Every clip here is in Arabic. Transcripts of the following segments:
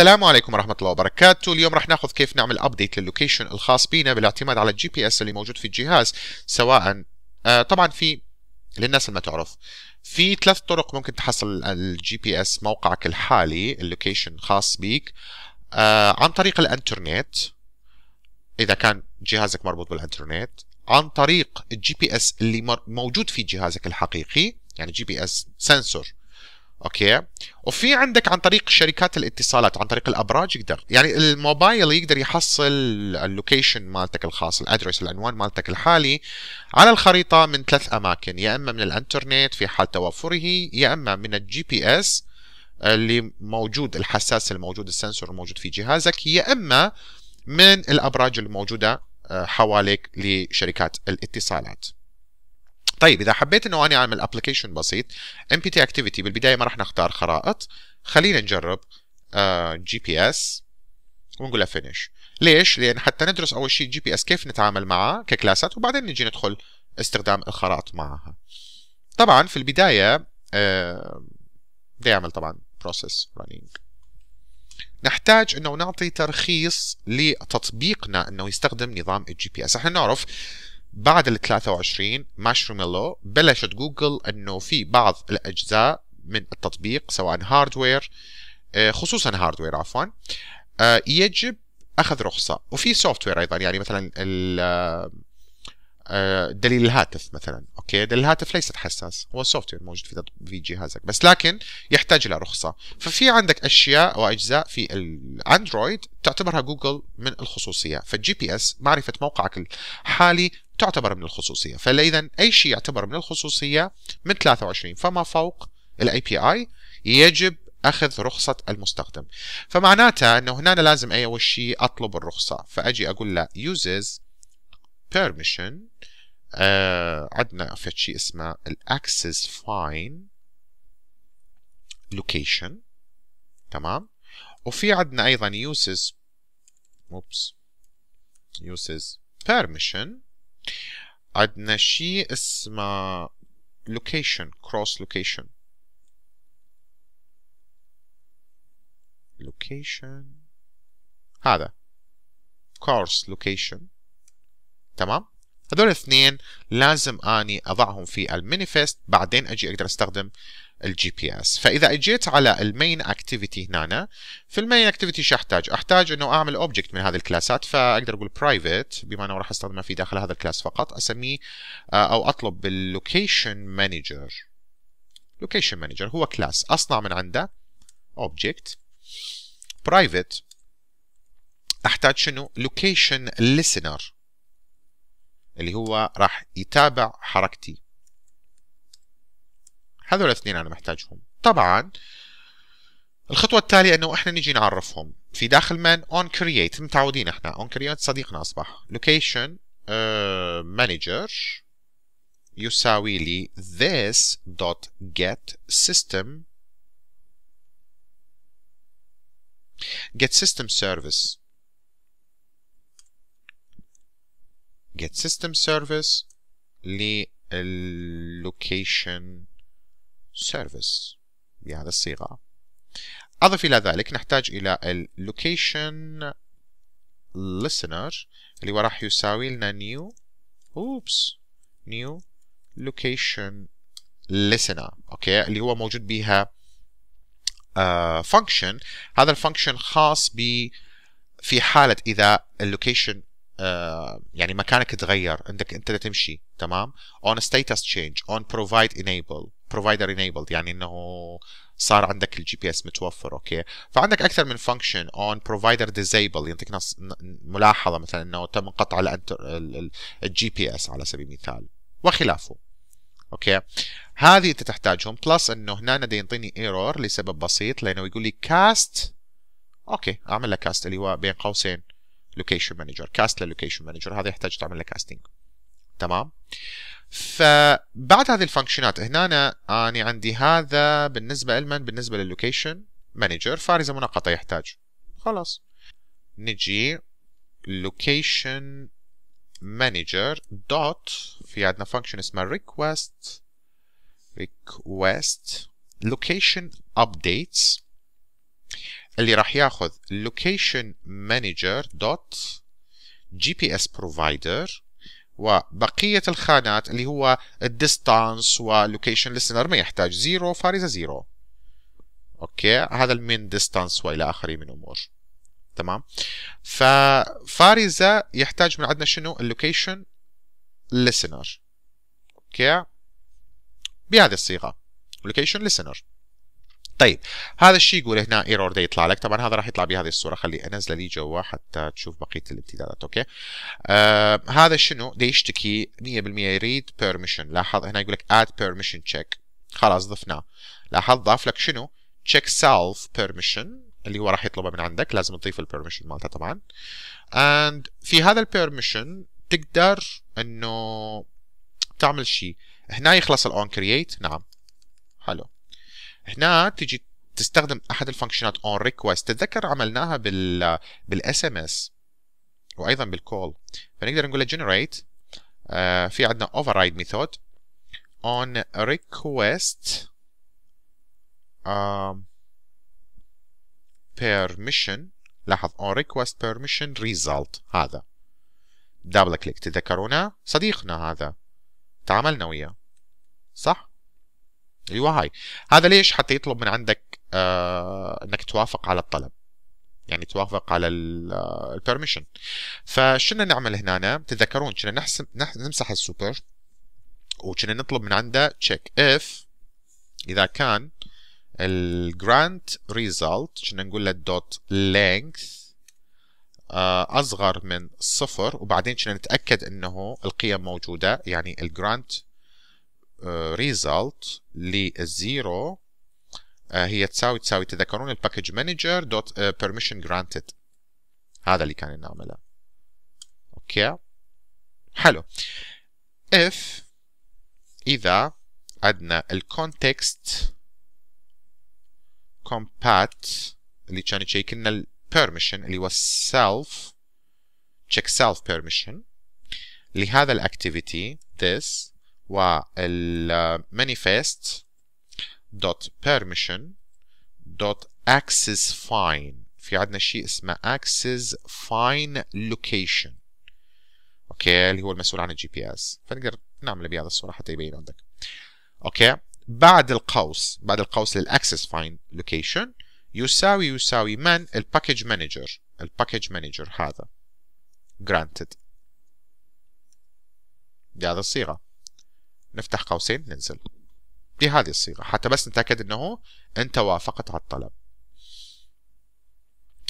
السلام عليكم ورحمة الله وبركاته، اليوم رح ناخذ كيف نعمل ابديت للوكيشن الخاص بينا بالاعتماد على الجي بي اس اللي موجود في الجهاز سواء آه طبعا في للناس اللي ما تعرف في ثلاث طرق ممكن تحصل الجي بي اس موقعك الحالي اللوكيشن خاص بيك آه عن طريق الانترنت اذا كان جهازك مربوط بالانترنت عن طريق الجي بي اس اللي موجود في جهازك الحقيقي يعني جي بي اس سنسور اوكي وفي عندك عن طريق شركات الاتصالات عن طريق الابراج يقدر يعني الموبايل يقدر يحصل اللوكيشن مالتك الخاص الادرس العنوان مالتك الحالي على الخريطه من ثلاث اماكن يا اما من الانترنت في حال توفره يا اما من الجي بي اس اللي موجود الحساس الموجود السنسور الموجود في جهازك يا اما من الابراج الموجوده آه، حواليك لشركات الاتصالات طيب اذا حبيت انه انا اعمل ابلكيشن بسيط ام بي تي اكتيفيتي بالبدايه ما راح نختار خرائط خلينا نجرب جي بي اس ونقول له فينيش ليش؟ لان حتى ندرس اول شيء جي بي اس كيف نتعامل معاه ككلاسات وبعدين نجي ندخل استخدام الخرائط معها. طبعا في البدايه آه، بدي اعمل طبعا بروسيس رانينج نحتاج انه نعطي ترخيص لتطبيقنا انه يستخدم نظام الجي بي اس، احنا نعرف بعد ال 23 مارشميلو بلشت جوجل انه في بعض الاجزاء من التطبيق سواء هاردوير آه، خصوصا هاردوير عفوا آه، يجب اخذ رخصه وفي سوفت وير ايضا يعني مثلا آه، دليل الهاتف مثلا اوكي دليل الهاتف ليست حساس هو سوفت وير موجود في في جهازك بس لكن يحتاج الى رخصه ففي عندك اشياء واجزاء في الاندرويد تعتبرها جوجل من الخصوصيه فالجي بي اس معرفه موقعك الحالي تعتبر من الخصوصيه فاذا اي شيء يعتبر من الخصوصيه من 23 فما فوق الاي بي اي يجب اخذ رخصه المستخدم فمعناتها انه هنا أنا لازم اي اول شيء اطلب الرخصه فاجي اقول له uses permission آه عندنا فد شيء اسمه الاكسس فاين لوكيشن تمام وفي عندنا ايضا uses اوبس uses permission عندنا شيء اسمه location cross location location هذا course location تمام هذول الاثنين لازم اني اضعهم في المانيفست بعدين اجي اقدر استخدم الجي بي اس فاذا اجيت على المين اكتيفيتي هنا في المين اكتيفيتي شو احتاج احتاج انه اعمل اوبجكت من هذه الكلاسات فاقدر اقول برايفت بما انه راح استخدمه في داخل هذا الكلاس فقط اسميه آه، او اطلب باللوكيشن مانجر لوكيشن مانجر هو كلاس اصنع من عنده اوبجكت برايفت احتاج شنو لوكيشن listener اللي هو راح يتابع حركتي هذول الاثنين انا محتاجهم طبعا الخطوة التالية انه احنا نجي نعرفهم في داخل من اون كرييت متعودين احنا اون كرييت صديقنا اصبح لوكيشن مانجر آه، يساوي لي this dot get system get system service get system service للوكيشن service بهذه الصيغة أضف إلى ذلك نحتاج إلى location listener اللي هو راح يساوي لنا new oops new location listener أوكي اللي هو موجود بها uh, آه، function هذا الفانكشن خاص ب في حالة إذا اللوكيشن آه، يعني مكانك تغير عندك انت تمشي تمام اون ستيتس تشينج اون بروفايد انيبل بروفايدر انيبل يعني انه صار عندك الجي بي اس متوفر اوكي فعندك اكثر من فانكشن اون بروفايدر ديزيبل يعطيك نص ملاحظه مثلا انه تم انقطع الجي بي اس على سبيل المثال وخلافه اوكي هذه انت تحتاجهم بلس انه هنا ندي ينطيني ايرور لسبب بسيط لانه يقول لي كاست اوكي اعمل لك كاست اللي هو بين قوسين لوكيشن مانجر كاست للوكيشن مانجر هذا يحتاج تعمل له كاستنج تمام فبعد هذه الفانكشنات هنا أنا, يعني عندي هذا بالنسبة لمن بالنسبة للوكيشن مانجر فارزة مناقطه يحتاج خلاص نجي location manager دوت في عندنا فانكشن اسمها request request location updates اللي راح ياخذ location manager dot gps provider وبقية الخانات اللي هو الديستانس ولوكيشن listener ما يحتاج زيرو فارزة زيرو اوكي هذا المين ديستانس والى اخره من امور تمام ففارزة يحتاج من عندنا شنو اللوكيشن listener اوكي بهذه الصيغة location listener طيب هذا الشيء يقول هنا ايرور ده يطلع لك طبعا هذا راح يطلع بهذه الصوره خلي انزله لي جوا حتى تشوف بقيه الامتدادات اوكي آه هذا شنو ده يشتكي 100% يريد بيرميشن لاحظ هنا يقول لك اد بيرميشن تشيك خلاص ضفناه لاحظ ضاف لك شنو تشيك سيلف بيرميشن اللي هو راح يطلبه من عندك لازم تضيف البيرميشن مالته طبعا اند في هذا البيرميشن تقدر انه تعمل شيء هنا يخلص الاون كرييت نعم حلو هنا تجي تستخدم احد الفانكشنات اون ريكوست تتذكر عملناها بال بالاس ام اس وايضا بالكول فنقدر نقول جنريت آه، في عندنا override method on request permission لاحظ on request permission result هذا double كليك تذكرونه صديقنا هذا تعاملنا وياه صح ايوه هاي هذا ليش حتى يطلب من عندك آه انك توافق على الطلب يعني توافق على البرميشن آه، فشنا نعمل هنا تتذكرون كنا نحسم نمسح السوبر وكنا نطلب من عنده تشيك اف اذا كان الجراند ريزلت كنا نقول له دوت لينث آه، اصغر من صفر وبعدين كنا نتاكد انه القيم موجوده يعني الجراند آه، result للزيرو آه، هي تساوي تساوي تذكرون الباكج مانجر دوت بيرميشن جرانتد هذا اللي كان نعمله اوكي حلو if اذا عندنا الكونتكست compat اللي كان يشيك لنا البيرميشن اللي هو self check self permission لهذا الاكتيفيتي this والmanifest dot permission dot access fine في عندنا شيء اسمه access fine location اوكي اللي هو المسؤول عن الجي بي اس فنقدر نعمل بهذا الصوره حتى يبين عندك اوكي بعد القوس بعد القوس للاكسس فاين لوكيشن يساوي يساوي من الباكج مانجر الباكج مانجر هذا granted بهذه الصيغه نفتح قوسين ننزل بهذه الصيغة حتى بس نتأكد أنه أنت وافقت على الطلب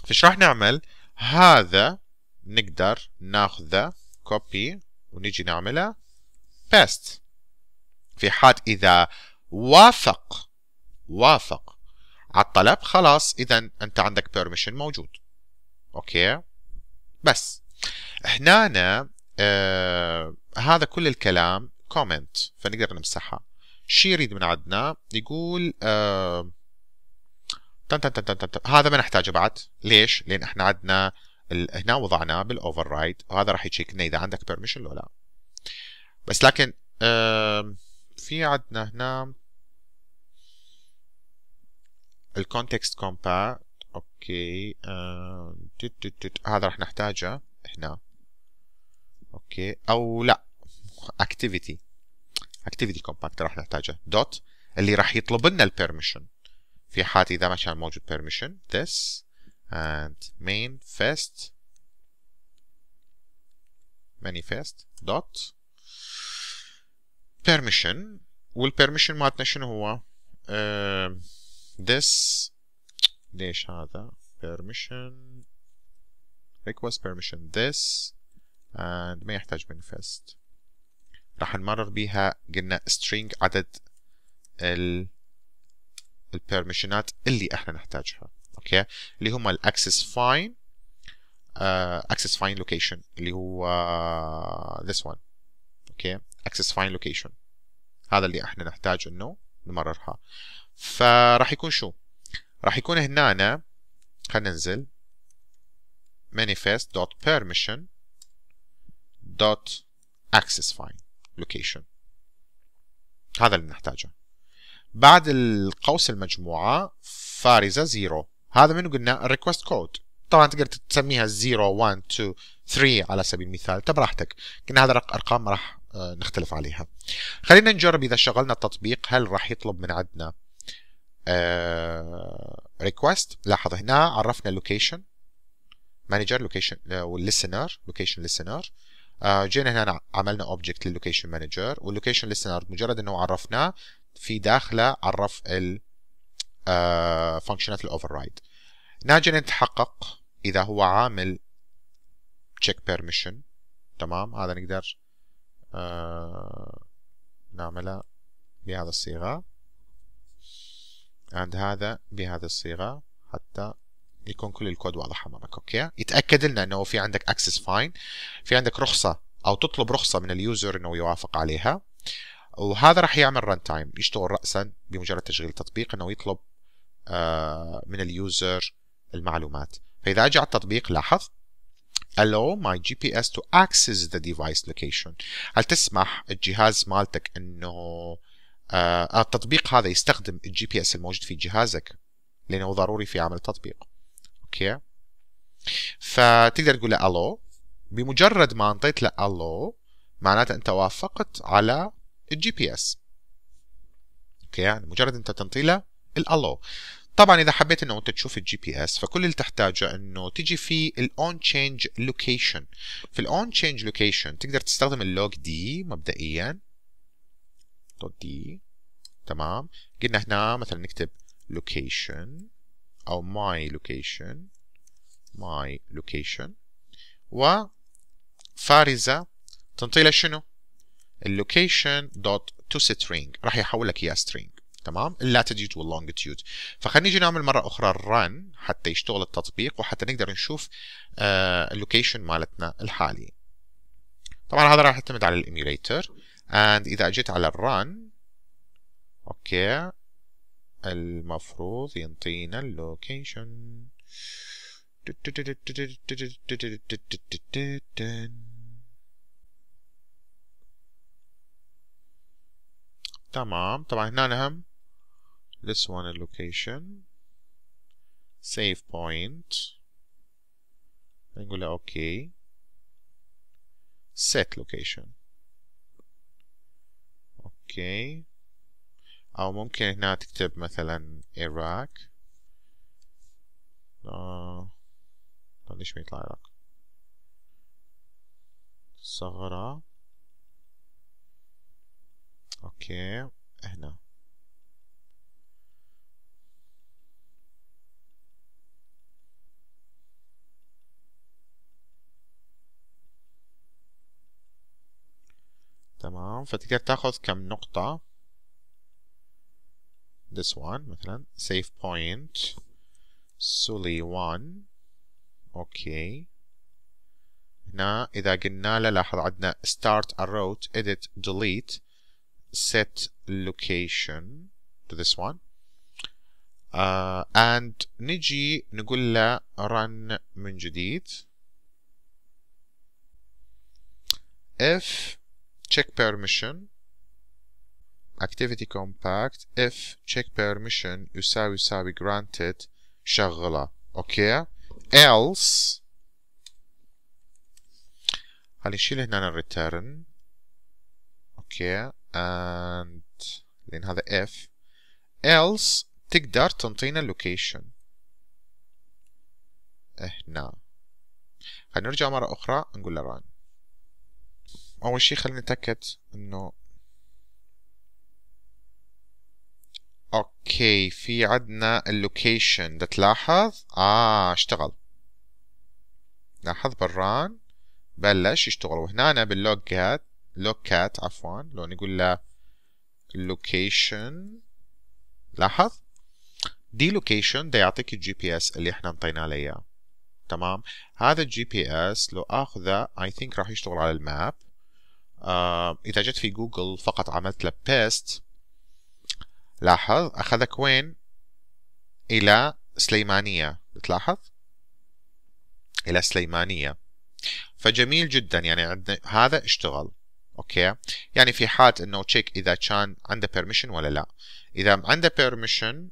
فش راح نعمل هذا نقدر ناخذه كوبي ونجي نعمله بيست في حال إذا وافق وافق على الطلب خلاص إذا أنت عندك بيرميشن موجود أوكي بس هنا آه هذا كل الكلام كومنت فنقدر نمسحها شي يريد من عندنا يقول آه تن تن تن تن تن تن. هذا ما نحتاجه بعد ليش؟ لان احنا عندنا هنا وضعناه بالاوفر رايد وهذا راح يشيك لنا اذا عندك بيرميشن ولا لا بس لكن آه في عندنا هنا الكونتكست كومباكت اوكي آه تت تت. هذا راح نحتاجه هنا اوكي او لا اكتيفيتي اكتيفيتي كومباكت راح نحتاجه دوت اللي راح يطلب لنا البيرميشن في حال اذا ما كان موجود بيرميشن this and main first manifest dot permission والpermission مالتنا شنو هو؟ uh, this ليش هذا؟ permission request permission this and ما يحتاج manifest راح نمرر بيها قلنا string عدد ال البيرميشنات اللي احنا نحتاجها اوكي اللي هم الاكسس فاين اكسس فاين لوكيشن اللي هو ذس آه، this one اوكي اكسس فاين لوكيشن هذا اللي احنا نحتاج انه نمررها فراح يكون شو راح يكون هنا أنا خلينا ننزل manifest.permission.accessFind location هذا اللي نحتاجه بعد القوس المجموعة فارزة 0 هذا منو قلنا الريكوست كود طبعا تقدر تسميها 0 1 2 3 على سبيل المثال انت براحتك كنا هذا ارقام راح آه، نختلف عليها خلينا نجرب اذا شغلنا التطبيق هل راح يطلب من عندنا ريكوست آه، لاحظ هنا عرفنا اللوكيشن مانجر لوكيشن والليسنر لوكيشن ليسنر آه، جينا هنا عملنا اوبجكت للوكيشن مانجر واللوكيشن لسنارد مجرد انه عرفناه في داخله عرف ال فانكشنات آه، الاوفررايد ناجي نتحقق اذا هو عامل تشيك بيرميشن تمام هذا نقدر آه، نعمله بهذا الصيغه عند هذا بهذه الصيغه حتى يكون كل الكود واضح امامك اوكي يتاكد لنا انه في عندك اكسس فاين في عندك رخصه او تطلب رخصه من اليوزر انه يوافق عليها وهذا راح يعمل ران تايم يشتغل راسا بمجرد تشغيل التطبيق انه يطلب آه، من اليوزر المعلومات فاذا اجي على التطبيق لاحظ allow my GPS to access the device location هل تسمح الجهاز مالتك انه آه، التطبيق هذا يستخدم الجي بي اس الموجود في جهازك لانه ضروري في عمل التطبيق اوكي فتقدر تقول له الو بمجرد ما انطيت له الو معناته انت وافقت على الجي بي اس اوكي يعني مجرد انت تنطي له الالو طبعا اذا حبيت انه انت تشوف الجي بي اس فكل اللي تحتاجه انه تيجي في الاون تشينج لوكيشن في الاون تشينج لوكيشن تقدر تستخدم اللوج دي مبدئيا دوت دي تمام قلنا هنا مثلا نكتب لوكيشن أو my location my location فارزة تنطي شنو؟ اللوكيشن دوت تو string راح يحول لك اياه string تمام اللاتيتيود واللونجيتيود فخلينا نجي نعمل مره اخرى الرن حتى يشتغل التطبيق وحتى نقدر نشوف آه، اللوكيشن مالتنا الحالي طبعا هذا راح يعتمد على الايميوليتر اند اذا اجيت على الرن اوكي المفروض ينطينا اللوكيشن تمام طبعا هنا هم this one location save point نقول له اوكي set location اوكي أو ممكن هنا تكتب مثلا Iraq لا ليش ما يطلع Iraq صغرى أوكي هنا تمام فتقدر تاخذ كم نقطة this one مثلا save point سولي 1 اوكي هنا اذا قلنا له لاحظ عندنا start a route edit delete set location to this one uh, and نجي نقول له run من جديد if check permission activity compact if check permission يساوي يساوي granted شغله اوكي else هنشيل هنا return اوكي and لان هذا if else تقدر تنطينا location هنا هنرجع مرة أخرى نقول له run أول شي خلينا نتأكد إنه اوكي في عندنا اللوكيشن ده تلاحظ اه اشتغل لاحظ بران بلش يشتغل وهنا باللوكات لوكات عفوا لو نقول له لوكيشن لاحظ دي لوكيشن ده يعطيك الجي بي اس اللي احنا انطينا له اياه تمام هذا الجي بي اس لو اخذه اي ثينك راح يشتغل على الماب آه اذا جيت في جوجل فقط عملت له بيست لاحظ أخذك وين؟ إلى سليمانية بتلاحظ؟ إلى سليمانية فجميل جدا يعني عندنا هذا اشتغل اوكي يعني في حالة انه تشيك اذا كان عنده بيرميشن ولا لا اذا عنده بيرميشن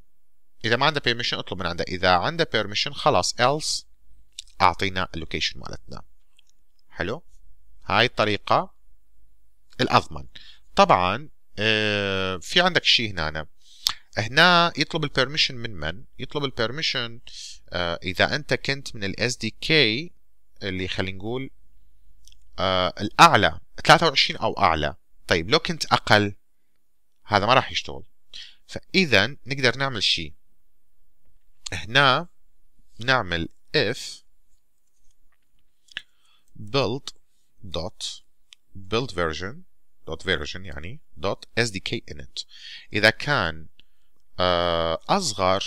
اذا ما عنده بيرميشن اطلب من عنده اذا عنده بيرميشن خلاص else اعطينا اللوكيشن مالتنا حلو هاي الطريقة الاضمن طبعا آه، في عندك شيء هنا أنا. هنا يطلب البرميشن من من؟ يطلب البرميشن آه اذا انت كنت من الاس دي كي اللي خلينا نقول آه الاعلى 23 او اعلى طيب لو كنت اقل هذا ما راح يشتغل فاذا نقدر نعمل شيء هنا نعمل if build dot build version dot version يعني dot sdk init إذا كان آه، أصغر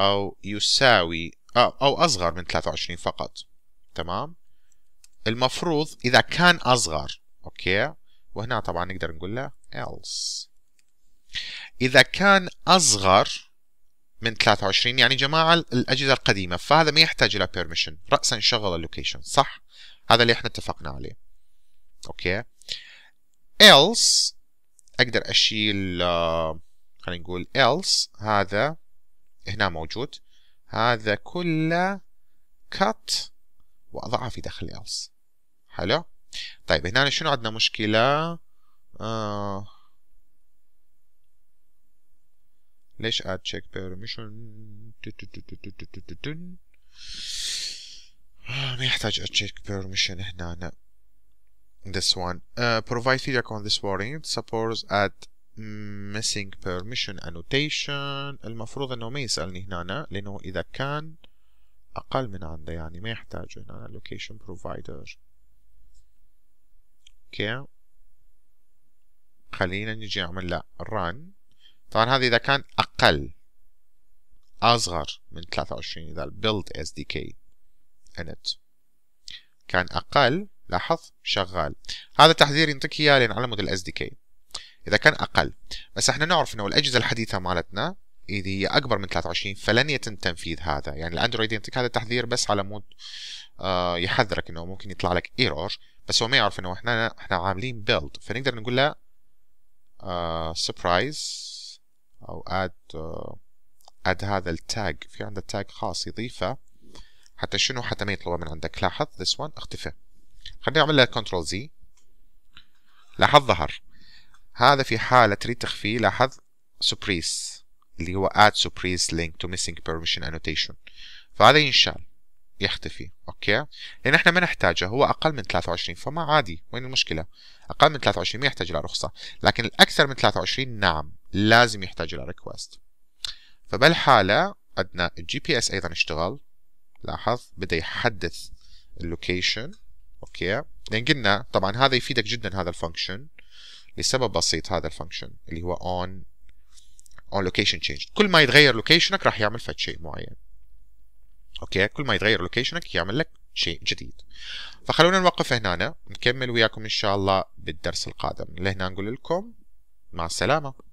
أو يساوي آه، أو أصغر من 23 فقط تمام المفروض إذا كان أصغر أوكي وهنا طبعا نقدر نقول له else إذا كان أصغر من 23 يعني جماعة الأجهزة القديمة فهذا ما يحتاج إلى permission رأسا نشغل اللوكيشن صح هذا اللي احنا اتفقنا عليه أوكي else أقدر أشيل uh, خلينا نقول else هذا هنا موجود هذا كله cut واضعها في داخل else حلو طيب هنا شنو عندنا مشكله آه ليش add check permission ما يحتاج add check permission هنا أنا. this one uh, provide feedback on this warning supports add missing permission annotation المفروض انه ما يسألني هنا لانه اذا كان اقل من عنده يعني ما يحتاج هنا location provider اوكي خلينا نجي نعمل لا run طبعا هذا اذا كان اقل اصغر من 23 اذا build SDK init كان اقل لاحظ شغال هذا تحذير ينطيك اياه لان على مود الاس دي كي اذا كان اقل بس احنا نعرف انه الاجهزه الحديثه مالتنا اذا هي اكبر من 23 فلن يتم تنفيذ هذا يعني الاندرويد يعطيك هذا التحذير بس على مود آه، يحذرك انه ممكن يطلع لك ايرور بس هو ما يعرف انه احنا احنا عاملين بيلد فنقدر نقول له آه، سربرايز او اد اد آه، هذا التاج في عنده تاج خاص يضيفه حتى شنو حتى ما يطلبه من عندك لاحظ this one اختفى خليني اعمل له كنترول زي لاحظ ظهر هذا في حالة تريد تخفيه لاحظ سبريس اللي هو add suppress link to missing permission annotation فهذا ينشال يختفي اوكي لان احنا ما نحتاجه هو اقل من 23 فما عادي وين المشكله اقل من 23 ما يحتاج الى رخصه لكن الاكثر من 23 نعم لازم يحتاج الى ريكوست فبالحاله عندنا الجي بي اس ايضا اشتغل لاحظ بدا يحدث اللوكيشن اوكي لان قلنا طبعا هذا يفيدك جدا هذا الفانكشن لسبب بسيط هذا الفانكشن اللي هو on on location change كل ما يتغير لوكيشنك راح يعمل فد شيء معين اوكي كل ما يتغير لوكيشنك يعمل لك شيء جديد فخلونا نوقف هنا نكمل وياكم ان شاء الله بالدرس القادم لهنا نقول لكم مع السلامه